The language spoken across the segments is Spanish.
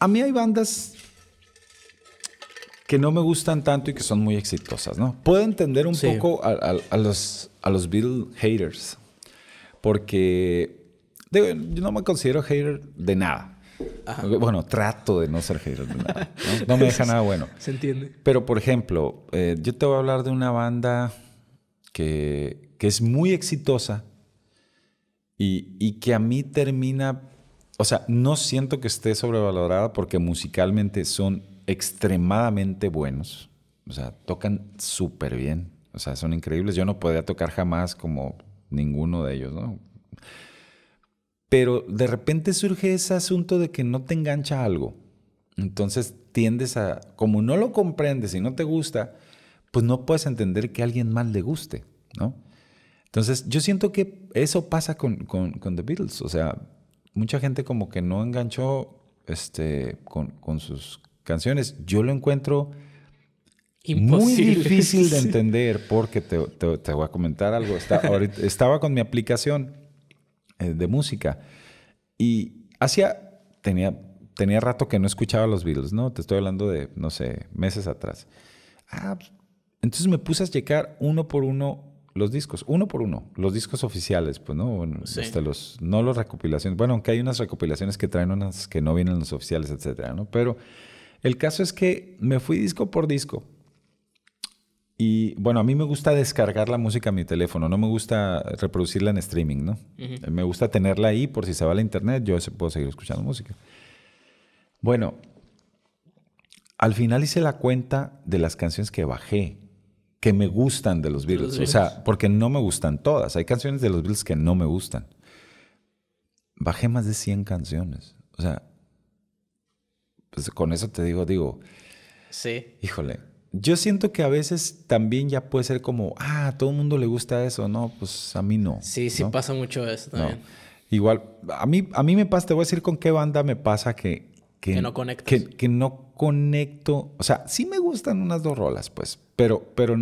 a mí hay bandas que no me gustan tanto y que son muy exitosas, ¿no? Puedo entender un poco a, los, a los Beatle haters, porque yo no me considero hater de nada. Bueno, trato de no ser hater de nada. No, me deja nada bueno. Se entiende. Pero, por ejemplo, eh, yo te voy a hablar de una banda que, es muy exitosa y, y que a mí termina o sea, no siento que esté sobrevalorada porque musicalmente son extremadamente buenos. O sea, tocan súper bien. O sea, son increíbles. Yo no podría tocar jamás como ninguno de ellos, ¿no? Pero de repente surge ese asunto de que no te engancha algo. Entonces tiendes a, como no lo comprendes y no te gusta, pues no puedes entender que a alguien más le guste, ¿no? Entonces yo siento que eso pasa con, con The Beatles. O sea, mucha gente como que no enganchó este, con, sus canciones. Yo lo encuentro muy difícil de entender porque te, voy a comentar algo. estaba con mi aplicación eh, de música y hacía, tenía, tenía rato que no escuchaba los Beatles, ¿no? Te estoy hablando de, no sé, meses atrás. Ah, entonces me puse a checar uno por uno los discos, uno por uno, los discos oficiales, pues no, los, no los recopilaciones, bueno, aunque hay unas recopilaciones que traen unas que no vienen los oficiales, etcétera, Pero el caso es que me fui disco por disco. Y bueno, a mí me gusta descargar la música a mi teléfono, no me gusta reproducirla en streaming, ¿no? Me gusta tenerla ahí por si se va a la internet, yo puedo seguir escuchando música. Bueno, al final hice la cuenta de las canciones que bajé que me gustan de los Beatles. O sea, porque no me gustan todas. Hay canciones de los Beatles que no me gustan. Bajé más de 100 canciones. O sea, pues con eso te digo, digo. Sí. Híjole. Yo siento que a veces también ya puede ser como, ah, a todo el mundo le gusta eso. No, pues a mí no. Sí, sí pasa mucho eso también. Igual, a mí, a mí me pasa, te voy a decir con qué banda me pasa que, que, no conecto. Que, no conecto. O sea, sí me gustan unas dos rolas, pues, pero, pero,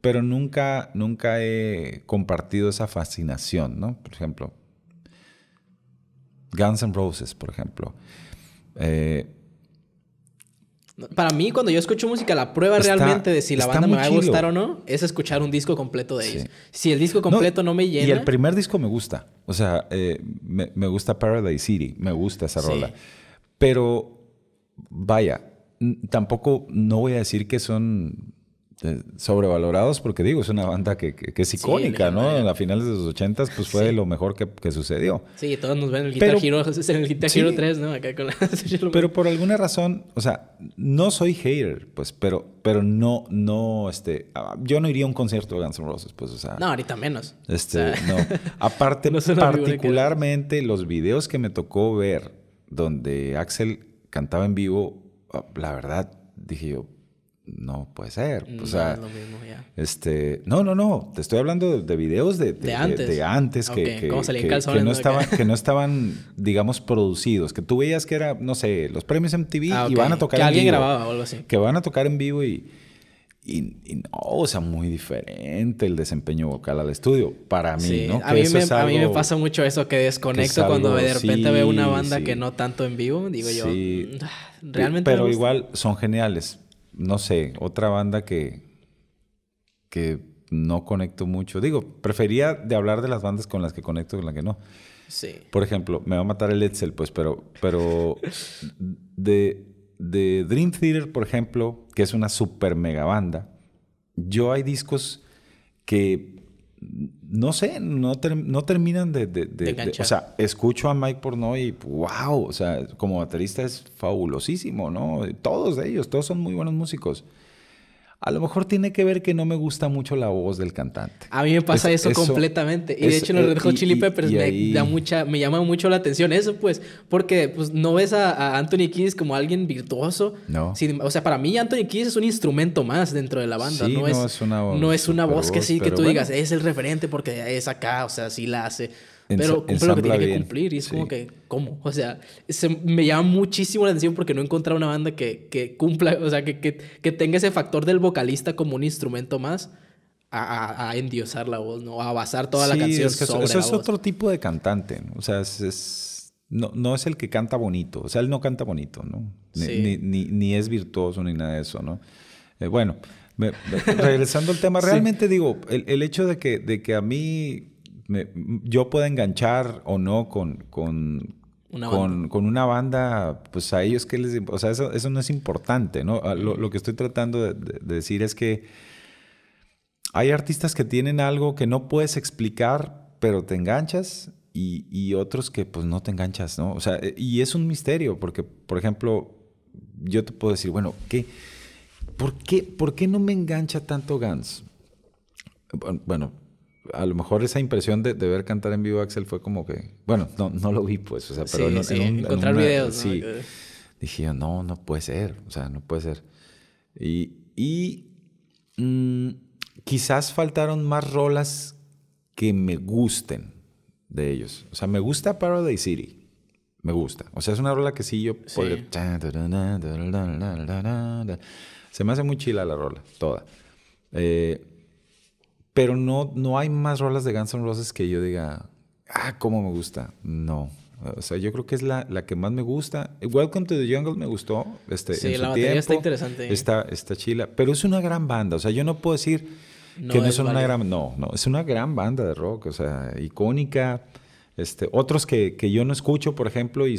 pero nunca, nunca he compartido esa fascinación, ¿no? Por ejemplo, Guns N' Roses, por ejemplo. Eh, para mí, cuando yo escucho música, la prueba realmente de si la banda me va a gustar o no es escuchar un disco completo de ellos. Si el disco completo no, me llena. Y el primer disco me gusta. O sea, eh, me, gusta Paradise City, me gusta esa sí. rola. Pero vaya, tampoco no voy a decir que son eh, sobrevalorados porque digo, es una banda que, es icónica, ¿no? En las finales de los ochentas pues fue lo mejor que, sucedió. Sí, todos nos ven el Guitar en el Guitar 3, ¿no? pero por alguna razón, o sea, no soy hater, pues, pero, pero no, no, este, ah, yo no iría a un concierto de Guns N' Roses, pues, o sea. No, ahorita menos. Este, no. Aparte, particularmente los videos que me tocó ver donde Axel cantaba en vivo, oh, la verdad, dije yo, no puede ser. No, sea, este, no, no, no, te estoy hablando de, videos de, antes, que, no estaban, que no estaban, digamos, producidos, que tú veías que era, no sé, los premios MTV ah, y van a tocar que alguien grababa o algo así. Que van a tocar en vivo y y, no, o sea, muy diferente el desempeño vocal al estudio, para mí, ¿no? a, mí me, pasa mucho eso, que desconecto cuando de repente veo una banda que no tanto en vivo, digo yo, mm, ah, realmente... Pero igual son geniales, no sé, otra banda que, que no conecto mucho, digo, prefería de hablar de las bandas con las que conecto y con las que no. Sí. Por ejemplo, me va a matar el Etzel, pues, pero, pero de de Dream Theater, por ejemplo, que es una super mega banda, yo hay discos que no sé, no, no terminan de, de, O sea, escucho a Mike Pornoy y wow, o sea, como baterista es fabulosísimo, ¿no? Todos ellos, todos son muy buenos músicos a lo mejor tiene que ver que no me gusta mucho la voz del cantante. A mí me pasa eso, completamente. Y de hecho, los eh, Red Hot Chili Peppers me, da mucha, me llama mucho la atención eso, pues, porque pues, no ves a, Anthony Kiedis como alguien virtuoso. No. o sea, para mí, Anthony Kiedis es un instrumento más dentro de la banda. no, es, una voz. que sí, que tú digas, es el referente porque es acá, o sea, sí la hace pero cumple lo que tiene que cumplir. Y es como que, ¿cómo? O sea, se, me llama muchísimo la atención porque no he encontrado una banda que, que cumpla, o sea, que, que, que, tenga ese factor del vocalista como un instrumento más. A, a, endiosar la voz, ¿no? A basar toda la canción es que sobre eso, es otro tipo de cantante. ¿no? O sea, es, no, no es el que canta bonito. O sea, él no canta bonito, ¿no? Ni, ni, es virtuoso ni nada de eso, ¿no? Eh, bueno, regresando al tema, realmente digo, el, el hecho de que, de que a mí yo pueda enganchar o no con, con, una con, una banda, pues a ellos que les... O sea, eso, no es importante, ¿no? Ah, lo, que estoy tratando de, decir es que hay artistas que tienen algo que no puedes explicar, pero te enganchas. Y, otros que pues no te enganchas, ¿no? O sea, y es un misterio, porque, por ejemplo, yo te puedo decir, bueno, ¿qué, ¿por, qué, ¿por qué no me engancha tanto Gans? Bueno, a lo mejor esa impresión de, ver cantar en vivo Axel fue como que, bueno, no, lo vi pues, o sea, pero sí, encontrar videos. dije yo, no, no puede ser, o sea, no puede ser. Y, mm, quizás faltaron más rolas que me gusten de ellos. O sea, me gusta Paradise City. Me gusta. O sea, es una rola que sí yo... Se me hace muy chila la rola, toda. Eh, pero no, no hay más rolas de Guns N' Roses que yo diga, ah, cómo me gusta. No. O sea, yo creo que es la, que más me gusta. Welcome to the Jungle me gustó. Este, sí, la está interesante. Está, chila. Pero es una gran banda. O sea, yo no puedo decir que no son una gran... No, no. Es una gran banda de rock. O sea, icónica. Este, otros que, que yo no escucho, por ejemplo, y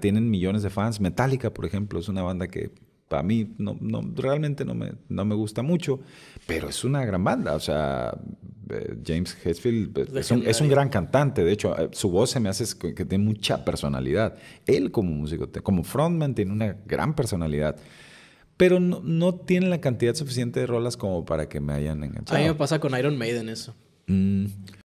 tienen millones de fans. Metallica, por ejemplo, es una banda que para mí no, no, realmente no me, no me gusta mucho, pero es una gran banda. O sea, eh, James Hetfield eh, es un, gran cantante. De hecho, eh, su voz se me hace que tiene mucha personalidad. Él como músico, como frontman, tiene una gran personalidad. Pero no, tiene la cantidad suficiente de rolas como para que me hayan enganchado. A mí me pasa con Iron Maiden eso. Mm.